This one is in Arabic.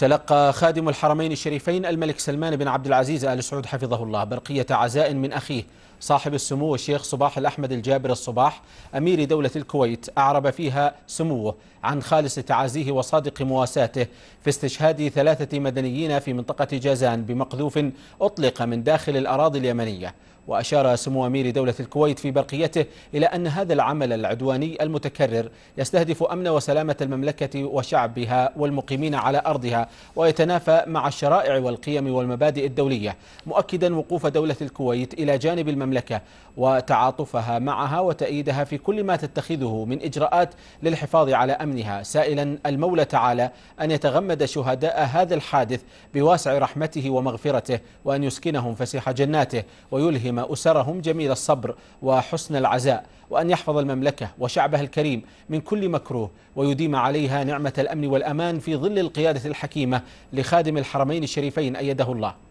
تلقى خادم الحرمين الشريفين الملك سلمان بن عبد العزيز آل سعود حفظه الله برقية عزاء من أخيه صاحب السمو الشيخ صباح الأحمد الجابر الصباح أمير دولة الكويت أعرب فيها سموه عن خالص تعازيه وصادق مواساته في استشهاد ثلاثة مدنيين في منطقة جازان بمقذوف أطلق من داخل الأراضي اليمنية وأشار سمو أمير دولة الكويت في برقيته إلى أن هذا العمل العدواني المتكرر يستهدف أمن وسلامة المملكة وشعبها والمقيمين على أرضها ويتنافى مع الشرائع والقيم والمبادئ الدولية مؤكدا وقوف دولة الكويت إلى جانب المملكة وتعاطفها معها وتأييدها في كل ما تتخذه من إجراءات للحفاظ على أمنها سائلا المولى تعالى أن يتغمد شهداء هذا الحادث بواسع رحمته ومغفرته وأن يسكنهم فسيح جناته ويلهم أسرهم جميل الصبر وحسن العزاء وأن يحفظ المملكة وشعبها الكريم من كل مكروه ويديم عليها نعمة الأمن والأمان في ظل القيادة الحكيمة لخادم الحرمين الشريفين أيده الله